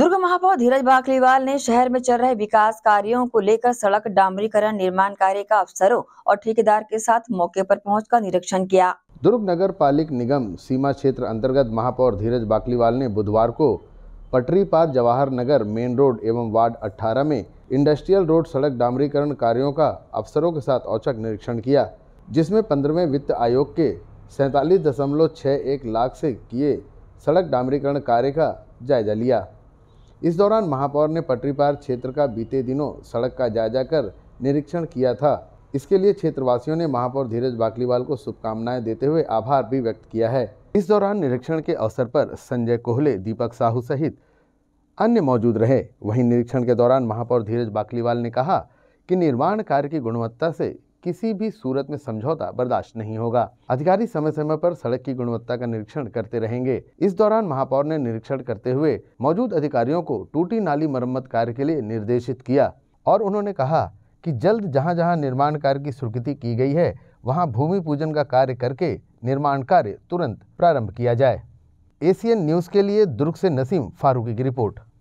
दुर्ग महापौर धीरज बाखलीवाल ने शहर में चल रहे विकास कार्यों को लेकर सड़क डामरीकरण निर्माण कार्य का अफसरों और ठेकेदार के साथ मौके पर पहुंचकर निरीक्षण किया दुर्ग नगर पालिक निगम सीमा क्षेत्र अंतर्गत महापौर धीरज बाखलीवाल ने बुधवार को पटरी पार जवाहर नगर मेन रोड एवं वार्ड 18 में इंडस्ट्रियल रोड सड़क डामरीकरण कार्यों का अफसरों के साथ औचक निरीक्षण किया जिसमें पंद्रहवें वित्त आयोग के सैंतालीस दशमलव छः एक लाख से किए सड़क डामरीकरण कार्य का जायजा लिया इस दौरान महापौर ने पटरी पार क्षेत्र का बीते दिनों सड़क का जायजा कर निरीक्षण किया था इसके लिए क्षेत्रवासियों ने महापौर धीरज बाकलीवाल को शुभकामनाएं देते हुए आभार भी व्यक्त किया है इस दौरान निरीक्षण के अवसर पर संजय कोहले दीपक साहू सहित अन्य मौजूद रहे वहीं निरीक्षण के दौरान महापौर धीरज बाकलीवाल ने कहा कि निर्माण कार्य की गुणवत्ता से किसी भी सूरत में समझौता बर्दाश्त नहीं होगा अधिकारी समय समय पर सड़क की गुणवत्ता का निरीक्षण करते रहेंगे इस दौरान महापौर ने निरीक्षण करते हुए मौजूद अधिकारियों को टूटी नाली मरम्मत कार्य के लिए निर्देशित किया और उन्होंने कहा कि जल्द जहां जहां निर्माण कार्य की स्वीकृति की गई है वहां भूमि पूजन का कार्य करके निर्माण कार्य तुरंत प्रारंभ किया जाए एशियन न्यूज़ के लिए दुर्ग से नसीम फारूकी की रिपोर्ट